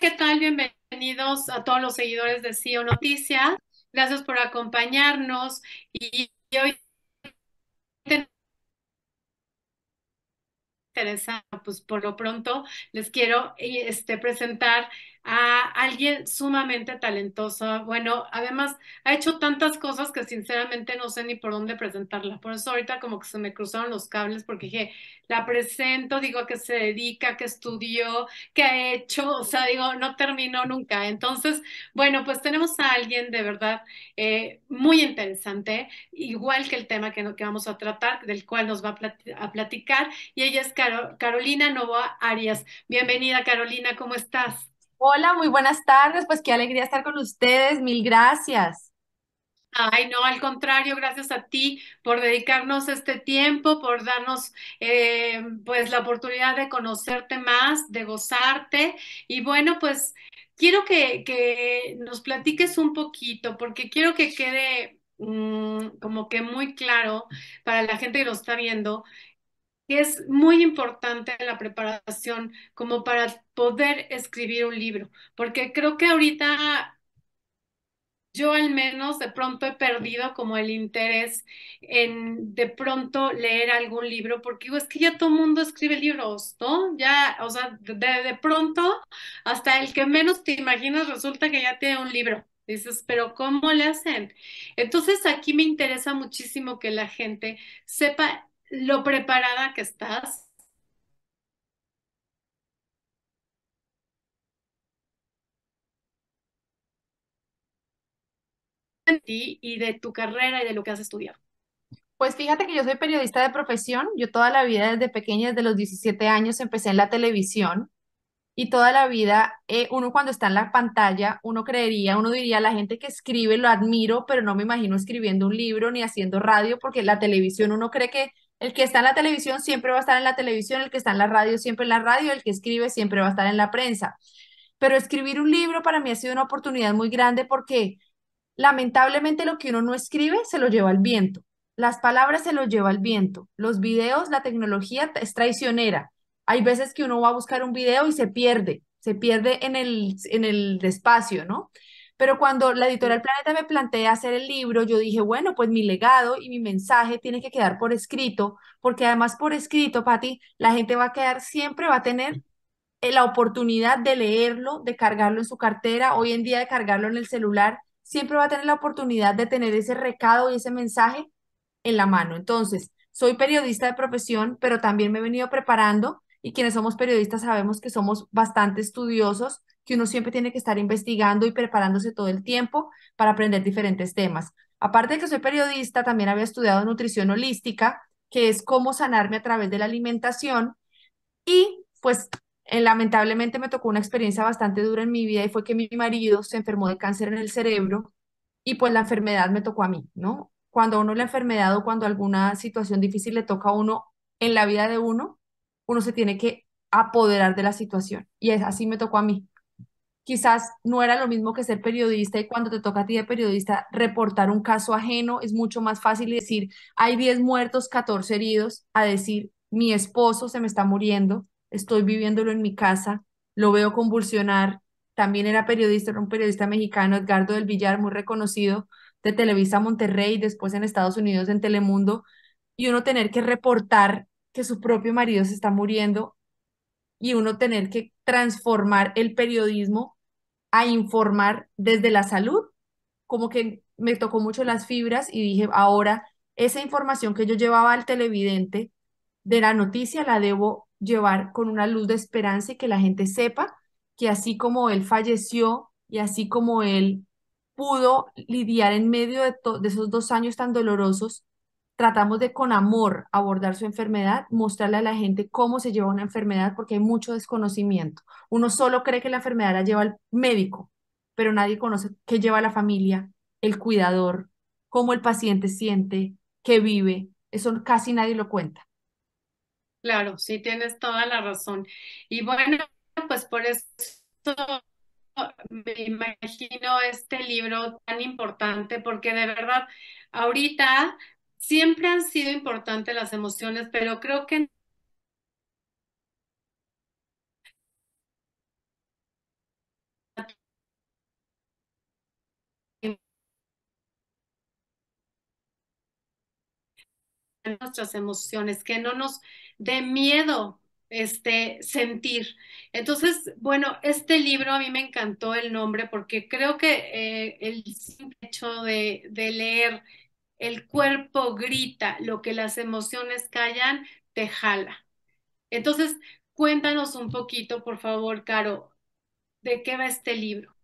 ¿qué tal? Bienvenidos a todos los seguidores de CEO Noticias. Gracias por acompañarnos y hoy interesante, pues por lo pronto les quiero eh, este, presentar a alguien sumamente talentoso Bueno, además ha hecho tantas cosas que sinceramente no sé ni por dónde presentarla. Por eso ahorita como que se me cruzaron los cables porque dije, la presento, digo que se dedica, que estudió, que ha hecho, o sea, digo, no terminó nunca. Entonces, bueno, pues tenemos a alguien de verdad eh, muy interesante, igual que el tema que, que vamos a tratar, del cual nos va a, platicar, y ella es Carolina Novoa Arias. Bienvenida, Carolina, ¿cómo estás? Hola, muy buenas tardes. Pues qué alegría estar con ustedes. Mil gracias. Ay, no, al contrario, gracias a ti por dedicarnos este tiempo, por darnos eh, pues la oportunidad de conocerte más, de gozarte. Y bueno, pues quiero que, que nos platiques un poquito, porque quiero que quede mm, como que muy claro para la gente que lo está viendo, es muy importante la preparación como para poder escribir un libro, porque creo que ahorita yo al menos de pronto he perdido como el interés en de pronto leer algún libro, porque digo, es que ya todo el mundo escribe libros, ¿no? Ya, o sea, de, de, pronto hasta el que menos te imaginas resulta que ya tiene un libro. Dices, pero ¿cómo le hacen? Entonces aquí me interesa muchísimo que la gente sepa lo preparada que estás. en ti y de tu carrera y de lo que has estudiado. Pues fíjate que yo soy periodista de profesión. Yo toda la vida desde pequeña, desde los 17 años, empecé en la televisión y toda la vida, eh, uno cuando está en la pantalla, uno creería, uno diría, la gente que escribe lo admiro, pero no me imagino escribiendo un libro ni haciendo radio, porque la televisión uno cree que el que está en la televisión siempre va a estar en la televisión, el que está en la radio siempre en la radio, el que escribe siempre va a estar en la prensa. Pero escribir un libro para mí ha sido una oportunidad muy grande porque lamentablemente lo que uno no escribe se lo lleva el viento. Las palabras se lo lleva el viento. Los videos, la tecnología es traicionera. Hay veces que uno va a buscar un video y se pierde, se pierde en el, en el espacio, ¿no? Pero cuando la editorial Planeta me plantea hacer el libro, yo dije, bueno, pues mi legado y mi mensaje tiene que quedar por escrito, porque además por escrito, Patti, la gente va a quedar, siempre va a tener eh, la oportunidad de leerlo, de cargarlo en su cartera, hoy en día de cargarlo en el celular, siempre va a tener la oportunidad de tener ese recado y ese mensaje en la mano. Entonces, soy periodista de profesión, pero también me he venido preparando y quienes somos periodistas sabemos que somos bastante estudiosos que uno siempre tiene que estar investigando y preparándose todo el tiempo para aprender diferentes temas. Aparte de que soy periodista, también había estudiado nutrición holística, que es cómo sanarme a través de la alimentación. Y pues eh, lamentablemente me tocó una experiencia bastante dura en mi vida y fue que mi marido se enfermó de cáncer en el cerebro y pues la enfermedad me tocó a mí, ¿no? Cuando a uno la enfermedad o cuando alguna situación difícil le toca a uno en la vida de uno, uno se tiene que apoderar de la situación. Y es así me tocó a mí quizás no era lo mismo que ser periodista y cuando te toca a ti de periodista reportar un caso ajeno es mucho más fácil decir hay 10 muertos, 14 heridos, a decir mi esposo se me está muriendo, estoy viviéndolo en mi casa, lo veo convulsionar. También era periodista, era un periodista mexicano, Edgardo del Villar, muy reconocido de Televisa Monterrey, después en Estados Unidos en Telemundo, y uno tener que reportar que su propio marido se está muriendo y uno tener que transformar el periodismo a informar desde la salud, como que me tocó mucho las fibras y dije, ahora esa información que yo llevaba al televidente de la noticia la debo llevar con una luz de esperanza y que la gente sepa que así como él falleció y así como él pudo lidiar en medio de, de esos dos años tan dolorosos, tratamos de con amor abordar su enfermedad, mostrarle a la gente cómo se lleva una enfermedad, porque hay mucho desconocimiento. Uno solo cree que la enfermedad la lleva el médico, pero nadie conoce qué lleva la familia, el cuidador, cómo el paciente siente, qué vive. Eso casi nadie lo cuenta. Claro, sí tienes toda la razón. Y bueno, pues por eso me imagino este libro tan importante, porque de verdad, ahorita Siempre han sido importantes las emociones, pero creo que nuestras emociones, que no nos dé miedo este, sentir. Entonces, bueno, este libro a mí me encantó el nombre porque creo que eh, el simple hecho de, de leer el cuerpo grita, lo que las emociones callan, te jala. Entonces, cuéntanos un poquito, por favor, Caro, ¿de qué va este libro?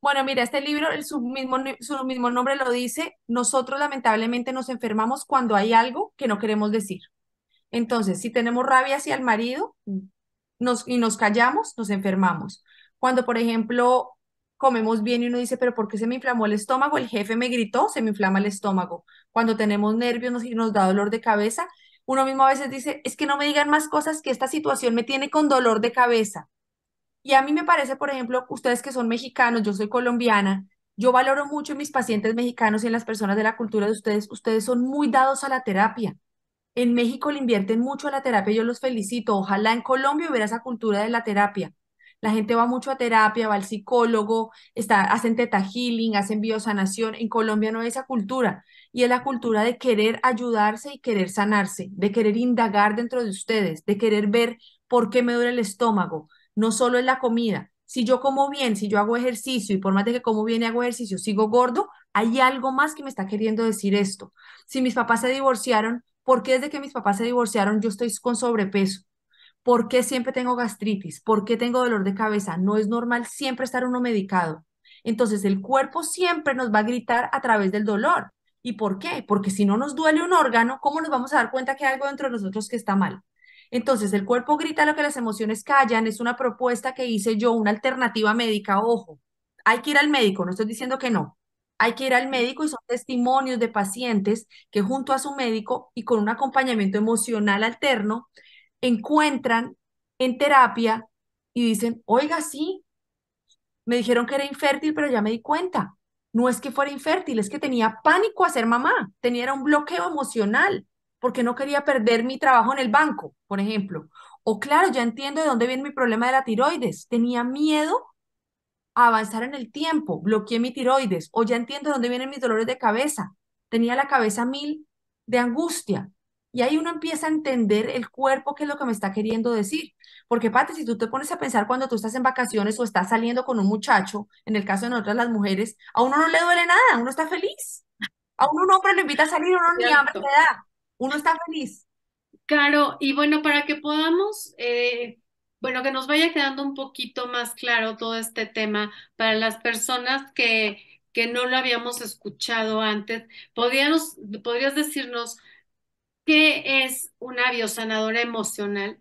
Bueno, mira, este libro, su, mismo, su mismo nombre lo dice, nosotros lamentablemente nos enfermamos cuando hay algo que no queremos decir. Entonces, si tenemos rabia hacia el marido nos, y nos callamos, nos enfermamos. Cuando, por ejemplo, comemos bien y uno dice, pero ¿por qué se me inflamó el estómago? El jefe me gritó, se me inflama el estómago. Cuando tenemos nervios nos, nos da dolor de cabeza. Uno mismo a veces dice, es que no me digan más cosas que esta situación me tiene con dolor de cabeza. Y a mí me parece, por ejemplo, ustedes que son mexicanos, yo soy colombiana, yo valoro mucho en mis pacientes mexicanos y en las personas de la cultura de ustedes, ustedes son muy dados a la terapia. En México le invierten mucho a la terapia, yo los felicito. Ojalá en Colombia hubiera esa cultura de la terapia la gente va mucho a terapia, va al psicólogo, está, hacen teta healing, hacen biosanación. En Colombia no hay esa cultura y es la cultura de querer ayudarse y querer sanarse, de querer indagar dentro de ustedes, de querer ver por qué me duele el estómago. No solo es la comida. Si yo como bien, si yo hago ejercicio y por más de que como bien y hago ejercicio, sigo gordo, hay algo más que me está queriendo decir esto. Si mis papás se divorciaron, ¿por qué desde que mis papás se divorciaron yo estoy con sobrepeso? ¿Por qué siempre tengo gastritis? ¿Por qué tengo dolor de cabeza? No es normal siempre estar uno medicado. Entonces el cuerpo siempre nos va a gritar a través del dolor. ¿Y por qué? Porque si no nos duele un órgano, ¿cómo nos vamos a dar cuenta que hay algo dentro de nosotros que está mal? Entonces el cuerpo grita lo que las emociones callan, es una propuesta que hice yo, una alternativa médica, ojo. Hay que ir al médico, no estoy diciendo que no, hay que ir al médico y son testimonios de pacientes que junto a su médico y con un acompañamiento emocional alterno encuentran en terapia y dicen, oiga, sí, me dijeron que era infértil, pero ya me di cuenta. No es que fuera infértil, es que tenía pánico a ser mamá, tenía un bloqueo emocional, porque no quería perder mi trabajo en el banco, por ejemplo. O claro, ya entiendo de dónde viene mi problema de la tiroides, tenía miedo a avanzar en el tiempo, bloqueé mi tiroides. O ya entiendo de dónde vienen mis dolores de cabeza, tenía la cabeza mil de angustia. Y ahí uno empieza a entender el cuerpo, qué es lo que me está queriendo decir. Porque, Pati, si tú te pones a pensar cuando tú estás en vacaciones o estás saliendo con un muchacho, en el caso de nosotras las mujeres, a uno no le duele nada, uno está feliz. A uno un hombre invita a salir, uno ni hambre le da, uno está feliz. Claro, y bueno, para que podamos, eh, bueno, que nos vaya quedando un poquito más claro todo este tema para las personas que, que no lo habíamos escuchado antes, ¿podrías, podrías decirnos ¿Qué es una biosanadora emocional?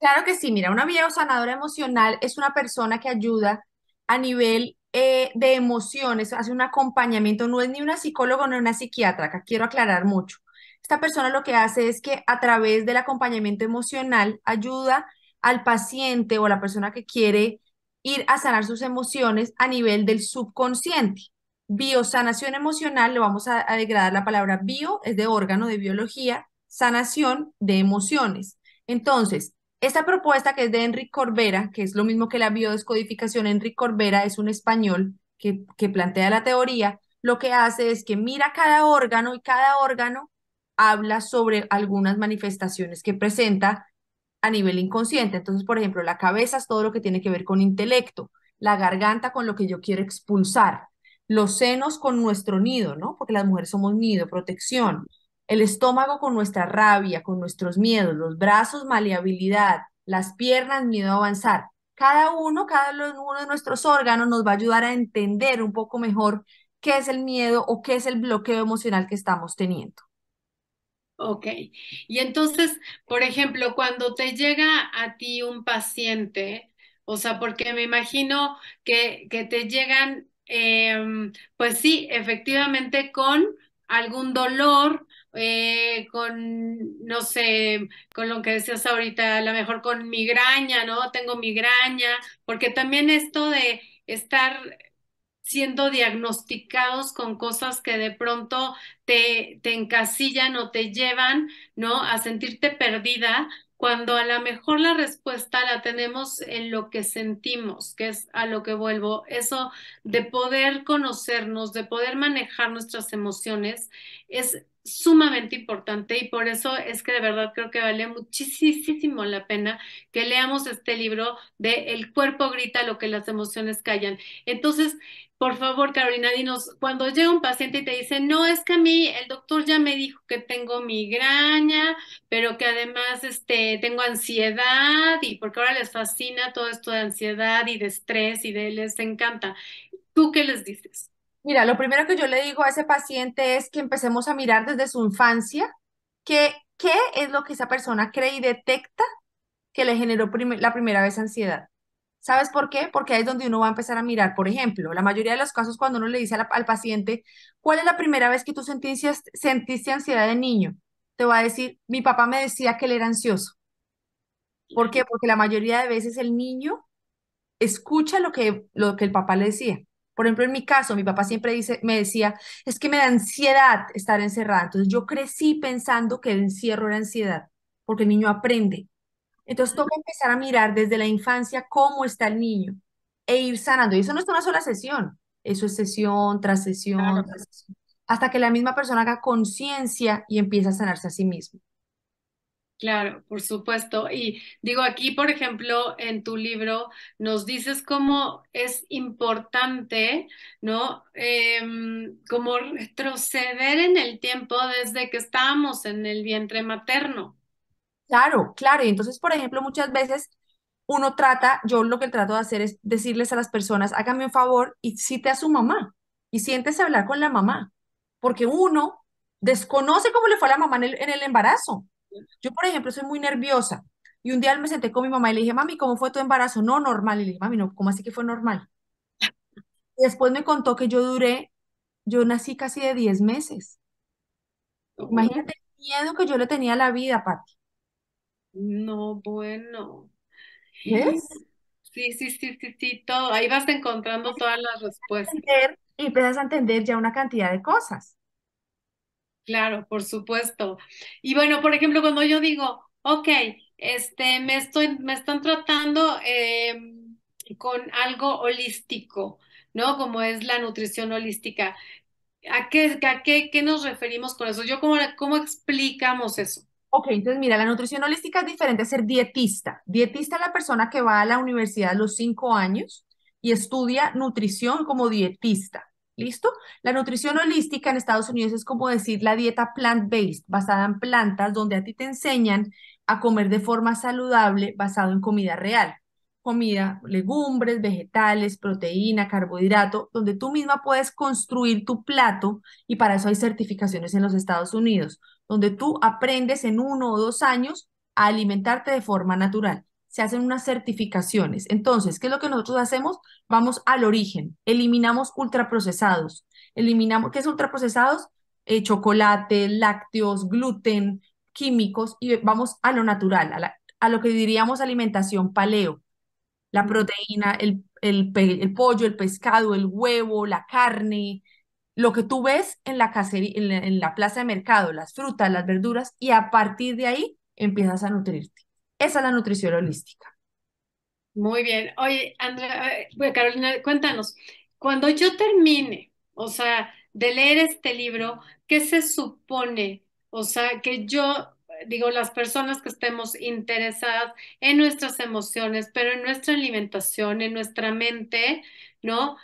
Claro que sí, mira, una biosanadora emocional es una persona que ayuda a nivel eh, de emociones, hace un acompañamiento, no es ni una psicóloga ni una psiquiatra, quiero aclarar mucho. Esta persona lo que hace es que a través del acompañamiento emocional ayuda al paciente o a la persona que quiere ir a sanar sus emociones a nivel del subconsciente biosanación emocional, lo vamos a, degradar la palabra bio, es de órgano, de biología, sanación de emociones. Entonces, esta propuesta que es de Enrique Corbera, que es lo mismo que la biodescodificación, Enrique Corbera es un español que, que plantea la teoría, lo que hace es que mira cada órgano y cada órgano habla sobre algunas manifestaciones que presenta a nivel inconsciente. Entonces, por ejemplo, la cabeza es todo lo que tiene que ver con intelecto, la garganta con lo que yo quiero expulsar, los senos con nuestro nido, ¿no? Porque las mujeres somos nido, protección, el estómago con nuestra rabia, con nuestros miedos, los brazos, maleabilidad, las piernas, miedo a avanzar. Cada uno, cada uno de nuestros órganos nos va a ayudar a entender un poco mejor qué es el miedo o qué es el bloqueo emocional que estamos teniendo. Ok, y entonces, por ejemplo, cuando te llega a ti un paciente, o sea, porque me imagino que, que te llegan Em, pues sí, efectivamente con algún dolor, eh, con, no sé, con lo que decías ahorita, a lo mejor con migraña, ¿no? Tengo migraña, porque también esto de estar siendo diagnosticados con cosas que de pronto te, te encasillan o te llevan, ¿no? A sentirte perdida, cuando a lo mejor la respuesta la tenemos en lo que sentimos, que es a lo que vuelvo, eso de poder conocernos, de poder manejar nuestras emociones, es sumamente importante y por eso es que de verdad creo que vale muchísimo la pena que leamos este libro de El cuerpo grita lo que las emociones callan. Entonces, por favor, Carolina, dinos, cuando llega un paciente y te dice, no, es que a mí el doctor ya me dijo que tengo migraña, pero que además este, tengo ansiedad y porque ahora les fascina todo esto de ansiedad y de estrés y de les encanta. ¿Tú qué les dices? Mira, lo primero que yo le digo a ese paciente es que empecemos a mirar desde su infancia qué es lo que esa persona cree y detecta que le generó la primera vez ansiedad. ¿Sabes por qué? Porque ahí es donde uno va a empezar a mirar. Por ejemplo, la mayoría de los casos cuando uno le dice al paciente, ¿cuál es la primera vez que tú sentiste, ansiedad de niño? Te va a decir, mi papá me decía que él era ansioso. ¿Por qué? Porque la mayoría de veces el niño escucha lo que, lo que el papá le decía. Por ejemplo, en mi caso, mi papá siempre me decía, es que me da ansiedad estar encerrada. Entonces yo crecí pensando que el encierro era ansiedad, porque el niño aprende. Entonces toca empezar a mirar desde la infancia cómo está el niño e ir sanando. Y eso no es una sola sesión, eso es sesión sesión, tras sesión hasta que la misma persona haga conciencia y empiece a sanarse a sí mismo. Claro, por supuesto. Y digo, aquí, por ejemplo, en tu libro nos dices cómo es importante, ¿no? Em, como retroceder en el tiempo desde que estábamos en el vientre materno. Claro, claro. Y entonces, por ejemplo, muchas veces uno trata, yo lo que trato de hacer es decirles a las personas, hágame un favor y cite a su mamá y siéntese a hablar con la mamá, porque uno desconoce cómo le fue a la mamá en el embarazo. Yo, por ejemplo, soy muy nerviosa. Y un día me senté con mi mamá y le dije, mami, ¿cómo fue tu embarazo? No, normal. Y le dije, mami, no, ¿cómo así que fue normal? Y después me contó que yo duré, yo nací casi de 10 meses. Imagínate el miedo que yo le tenía a la vida, Pati. No, bueno. ¿Ves? Sí, sí, sí, sí, sí, todo. Ahí vas encontrando todas las respuestas. Y empiezas a entender ya una cantidad de cosas. Claro, por supuesto. Y bueno, por ejemplo, cuando yo digo, ok, este, me, estoy, me están tratando em, con algo holístico, ¿no? Como es la nutrición holística. ¿A qué, qué, nos referimos con eso? Yo, ¿cómo, cómo explicamos eso? Ok, entonces mira, la nutrición holística es diferente a ser dietista. Dietista es la persona que va a la universidad los cinco años y estudia nutrición como dietista. ¿Listo? La nutrición holística en Estados Unidos es como decir la dieta plant-based, basada en plantas, donde a ti te enseñan a comer de forma saludable basado en comida real. Comida, legumbres, vegetales, proteína, carbohidrato, donde tú misma puedes construir tu plato y para eso hay certificaciones en los Estados Unidos, donde tú aprendes en uno o dos años a alimentarte de forma natural se hacen unas certificaciones. Entonces, ¿qué es lo que nosotros hacemos? Vamos al origen, eliminamos ultraprocesados, eliminamos, ¿qué es ultraprocesados? Eh, chocolate, lácteos, gluten, químicos, y vamos a lo natural, a, lo que diríamos alimentación paleo, la proteína, el, pollo, el pescado, el huevo, la carne, lo que tú ves en la, en la plaza de mercado, las frutas, las verduras, y a partir de ahí empiezas a nutrirte. Esa es la nutrición holística. Muy bien. Oye, Andrea, eh, Carolina, cuéntanos, cuando yo termine, o sea, de leer este libro, ¿qué se supone? O sea, que yo digo, las personas que estemos interesadas en nuestras emociones, pero en nuestra alimentación, en nuestra mente, ¿no?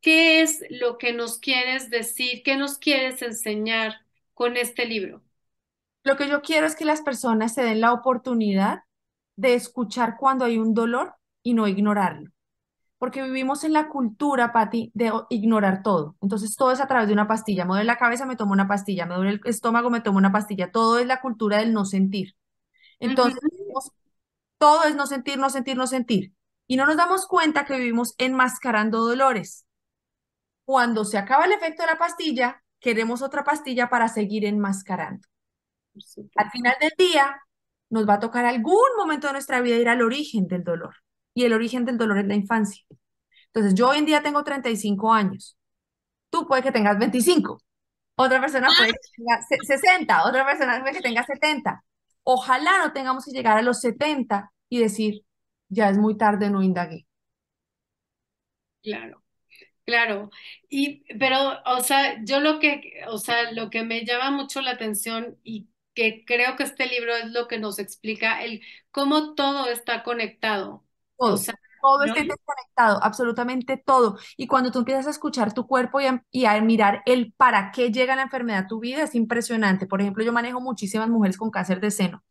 ¿Qué es lo que nos quieres decir? ¿Qué nos quieres enseñar con este libro? Lo que yo quiero es que las personas se den la oportunidad de escuchar cuando hay un dolor y no ignorarlo. Porque vivimos en la cultura, Patti, de ignorar todo. Entonces todo es a través de una pastilla. Me duele la cabeza, me tomo una pastilla. Me duele el estómago, me tomo una pastilla. Todo es la cultura del no sentir. Entonces, todo es no sentir, no sentir, no sentir. Y no nos damos cuenta que vivimos enmascarando dolores. Cuando se acaba el efecto de la pastilla, queremos otra pastilla para seguir enmascarando. Al final del día, nos va a tocar algún momento de nuestra vida ir al origen del dolor. Y el origen del dolor es la infancia. Entonces, yo hoy en día tengo 35 años. Tú puedes que tengas 25. Ah. Otra persona puede que tenga 60. Otra persona puede que tenga 70. Ojalá no tengamos que llegar a los 70 y decir, ya es muy tarde, no indagué. Claro. Claro, y pero o sea, yo lo que, o sea, lo que me llama mucho la atención y que creo que este libro es lo que nos explica el cómo todo está conectado. Todo, o sea, todo está conectado, absolutamente todo. Y cuando tú empiezas a escuchar tu cuerpo y a, mirar el para qué llega la enfermedad a tu vida, es impresionante. Por ejemplo, yo manejo muchísimas mujeres con cáncer de seno.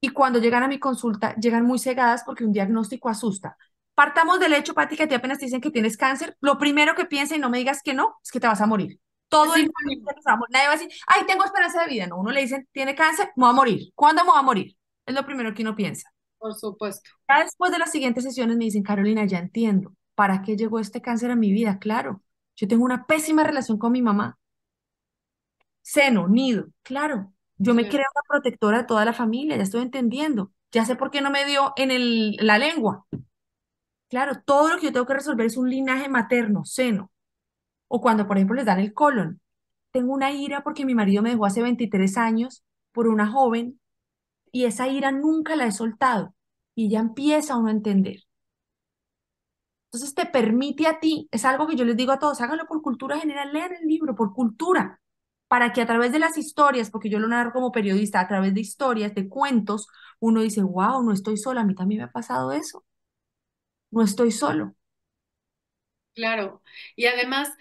Y cuando llegan a mi consulta, llegan muy cegadas porque un diagnóstico asusta. Partamos del hecho, Pati, que ti apenas te dicen que tienes cáncer. Lo primero que piensa y no me digas que no, es que te vas a morir. Todo el mundo Nadie va a decir, ay, tengo esperanza de vida. No, uno le dice, tiene cáncer, me va a morir. ¿Cuándo me va a morir? Es lo primero que uno piensa. Por supuesto. Ya después de las siguientes sesiones me dicen, Carolina, ya entiendo. ¿Para qué llegó este cáncer a mi vida? Claro, yo tengo una pésima relación con mi mamá. Seno, nido, claro. Yo me creo una protectora de toda la familia, ya estoy entendiendo. Ya sé por qué no me dio en el, la lengua. Claro, todo lo que yo tengo que resolver es un linaje materno, seno. O cuando, por ejemplo, les dan el colon. Tengo una ira porque mi marido me dejó hace 23 años por una joven y esa ira nunca la he soltado. Y ya empieza uno a entender. Entonces te permite a ti, es algo que yo les digo a todos, háganlo por cultura general, lean el libro, por cultura, para que a través de las historias, porque yo lo narro como periodista, a través de historias, de cuentos, uno dice, wow, no estoy sola, a mí también me ha pasado eso, no estoy solo. Claro, y además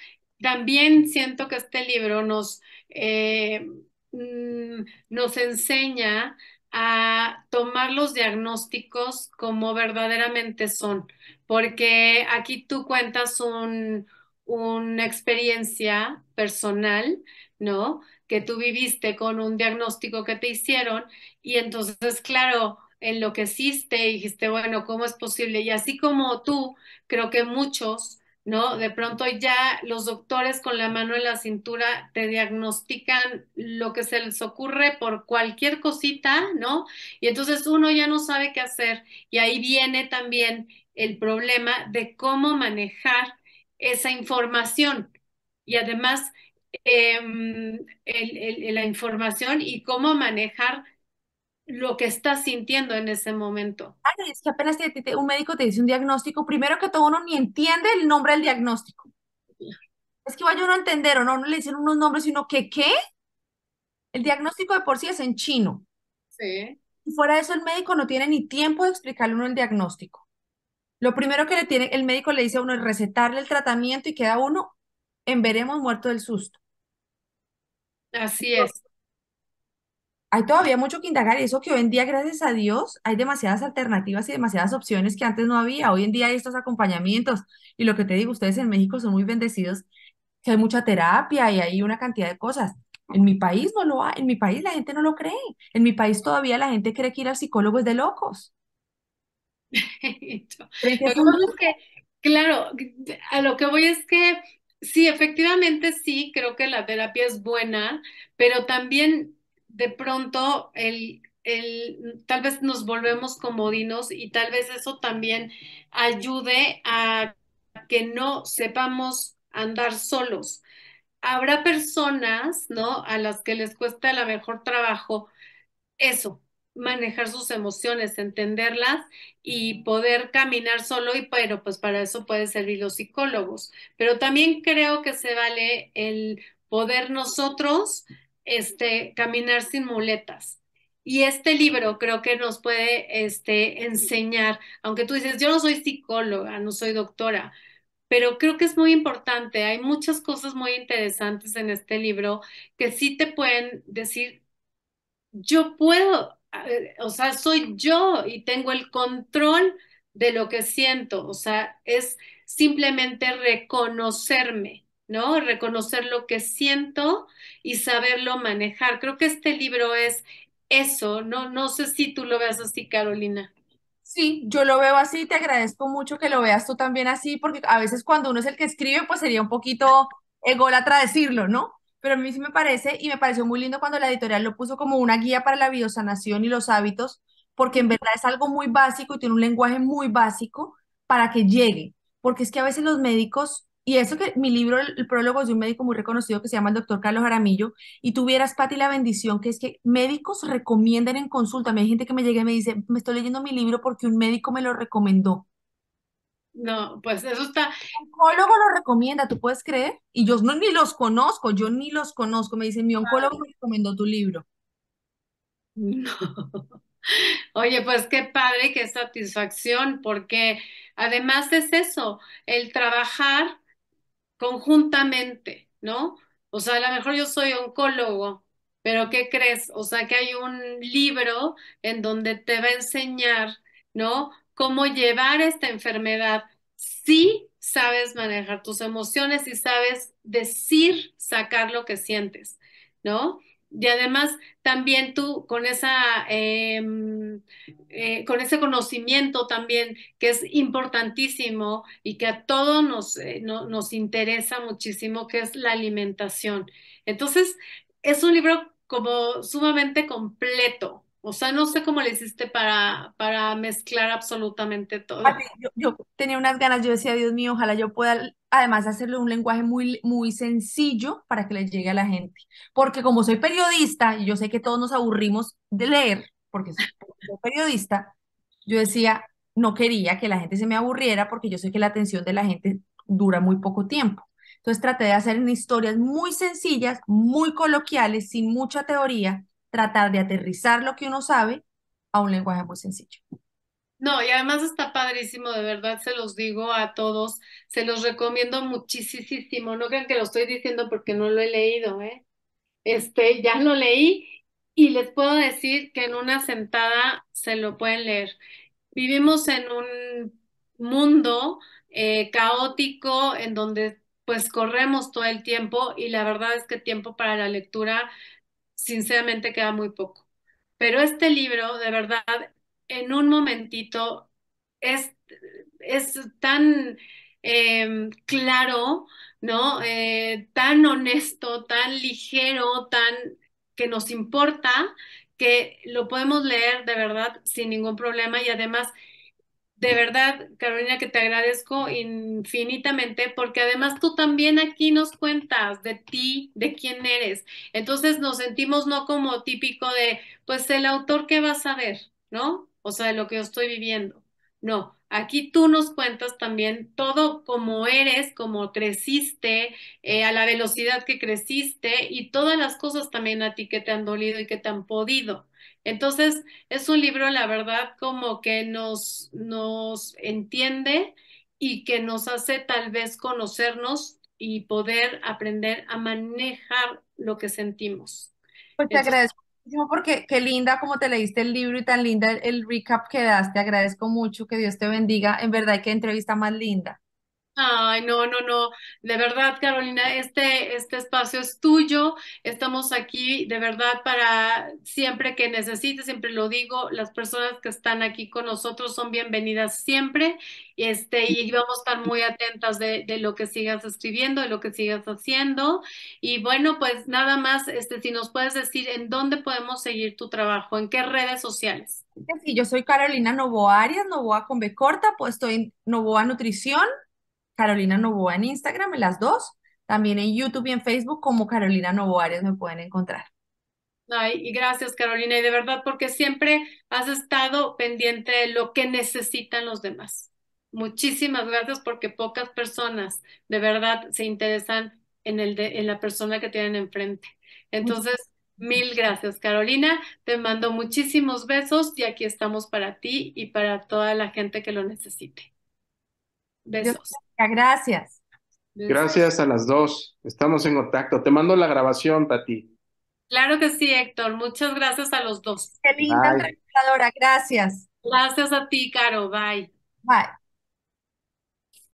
también siento que este libro nos, eh, mm, nos enseña a tomar los diagnósticos como verdaderamente son, porque aquí tú cuentas un, una experiencia personal, ¿no? Que tú viviste con un diagnóstico que te hicieron y entonces, claro, enloqueciste y dijiste, bueno, ¿cómo es posible? Y así como tú, creo que muchos ¿no? De pronto ya los doctores con la mano en la cintura te diagnostican lo que se les ocurre por cualquier cosita, ¿no? Y entonces uno ya no sabe qué hacer y ahí viene también el problema de cómo manejar esa información y además em, la información y cómo manejar lo que estás sintiendo en ese momento. Ay, es que apenas un médico te dice un diagnóstico, primero que todo uno ni entiende el nombre del diagnóstico. Es que vaya uno a entender, o no, no le dicen unos nombres, sino que qué. El diagnóstico de por sí es en chino. Sí. Y fuera de eso, el médico no tiene ni tiempo de explicarle uno el diagnóstico. Lo primero que le tiene, el médico le dice a uno es recetarle el tratamiento y queda uno en veremos muerto del susto. Así es hay todavía mucho que indagar y eso que hoy en día, gracias a Dios, hay demasiadas alternativas y demasiadas opciones que antes no había. Hoy en día hay estos acompañamientos y lo que te digo, ustedes en México son muy bendecidos, que hay mucha terapia y hay una cantidad de cosas. En mi país no lo hay, en mi país la gente no lo cree. En mi país todavía la gente cree que ir al psicólogo es de locos. claro, a lo que voy es que sí, efectivamente sí, creo que la terapia es buena, pero también de pronto el, tal vez nos volvemos comodinos y tal vez eso también ayude a que no sepamos andar solos. Habrá personas, ¿no? A las que les cuesta la mejor trabajo eso, manejar sus emociones, entenderlas y poder caminar solo y pero pues para eso pueden servir los psicólogos. Pero también creo que se vale el poder nosotros este, caminar sin muletas. Y este libro creo que nos puede este, enseñar, aunque tú dices, yo no soy psicóloga, no soy doctora, pero creo que es muy importante. Hay muchas cosas muy interesantes en este libro que sí te pueden decir, yo puedo, ah, eh, o sea, soy yo y tengo el control de lo que siento, o sea, es simplemente reconocerme. ¿no? Reconocer lo que siento y saberlo manejar. Creo que este libro es eso, ¿no? No sé si tú lo veas así, Carolina. Sí, yo lo veo así, te agradezco mucho que lo veas tú también así, porque a veces cuando uno es el que escribe, pues sería un poquito ególatra decirlo, ¿no? Pero a mí sí me parece, y me pareció muy lindo cuando la editorial lo puso como una guía para la biosanación y los hábitos, porque en verdad es algo muy básico y tiene un lenguaje muy básico para que llegue, porque es que a veces los médicos y eso que mi libro, el, prólogo es de un médico muy reconocido que se llama el doctor Carlos Aramillo, y tuvieras, Pati, la bendición que es que médicos recomiendan en consulta. me hay gente que me llega y me dice, me estoy leyendo mi libro porque un médico me lo recomendó. No, pues eso está. El oncólogo lo recomienda, ¿tú puedes creer? Y yo ni los conozco, yo ni los conozco. Me dice mi oncólogo me recomendó tu libro. No. Oye, pues qué padre qué satisfacción, porque además es eso, el trabajar conjuntamente, ¿no? O sea, a lo mejor yo soy oncólogo, pero ¿qué crees? O sea, que hay un libro en donde te va a enseñar, ¿no? Cómo llevar esta enfermedad si sabes manejar tus emociones y sabes decir, sacar lo que sientes, ¿no? Y además también tú con, esa, em, eh, con ese conocimiento también que es importantísimo y que a todos nos, eh, nos interesa muchísimo, que es la alimentación. Entonces, es un libro como sumamente completo. O sea, no sé cómo le hiciste para, para mezclar absolutamente todo. yo, tenía unas ganas, yo decía, Dios mío, ojalá yo pueda además hacerlo un lenguaje muy, muy sencillo para que les llegue a la gente. Porque como soy periodista, y yo sé que todos nos aburrimos de leer, porque soy periodista, yo decía, no quería que la gente se me aburriera porque yo sé que la atención de la gente dura muy poco tiempo. Entonces traté de hacer historias muy sencillas, muy coloquiales, sin mucha teoría, tratar de aterrizar lo que uno sabe a un lenguaje muy sencillo. No, y además está padrísimo, de verdad se los digo a todos, se los recomiendo muchísimo. No crean que lo estoy diciendo porque no lo he leído, ¿eh? Este, ya lo leí y les puedo decir que en una sentada se lo pueden leer. Vivimos en un mundo eh, caótico en donde pues corremos todo el tiempo y la verdad es que tiempo para la lectura sinceramente queda muy poco. Pero este libro de verdad en un momentito es, es tan em, claro, ¿no? Eh, tan honesto, tan ligero, tan que nos importa, que lo podemos leer de verdad sin ningún problema y además... De verdad, Carolina, que te agradezco infinitamente porque además tú también aquí nos cuentas de ti, de quién eres. Entonces nos sentimos no como típico de, pues el autor que va a saber, ¿no? o sea, de lo que yo estoy viviendo. No, aquí tú nos cuentas también todo como eres, como creciste, eh, a la velocidad que creciste y todas las cosas también a ti que te han dolido y que te han podido. Entonces, es un libro, la verdad, como que nos, nos entiende y que nos hace tal vez conocernos y poder aprender a manejar lo que sentimos. Muchas pues gracias porque qué linda como te leíste el libro y tan linda el, recap que das. Te agradezco mucho, que Dios te bendiga. En verdad, qué entrevista más linda. Ay, no, no, no. De verdad, Carolina, este, este espacio es tuyo. Estamos aquí de verdad para siempre que necesites, siempre lo digo, las personas que están aquí con nosotros son bienvenidas siempre. Este, y vamos a estar muy atentas de, lo que sigas escribiendo, de lo que sigas haciendo. Y bueno, pues nada más, este, si nos puedes decir en dónde podemos seguir tu trabajo, en qué redes sociales. Sí, yo soy Carolina Novoa Arias, Novoa con B corta, pues estoy en Novoa Nutrición Carolina Novoa en Instagram, en las dos, también en YouTube y en Facebook como Carolina Novoa me pueden encontrar. Ay, y gracias Carolina, y de verdad porque siempre has estado pendiente de lo que necesitan los demás. Muchísimas gracias porque pocas personas de verdad se interesan en, el en la persona que tienen enfrente. Entonces, mil gracias Carolina, te mando muchísimos besos y aquí estamos para ti y para toda la gente que lo necesite. Besos. Gracias. Gracias a las dos. Estamos en contacto. Te mando la grabación, Tati. Claro que sí, Héctor. Muchas gracias a los dos. Qué linda Gracias. Gracias a ti, Caro. Bye. Bye.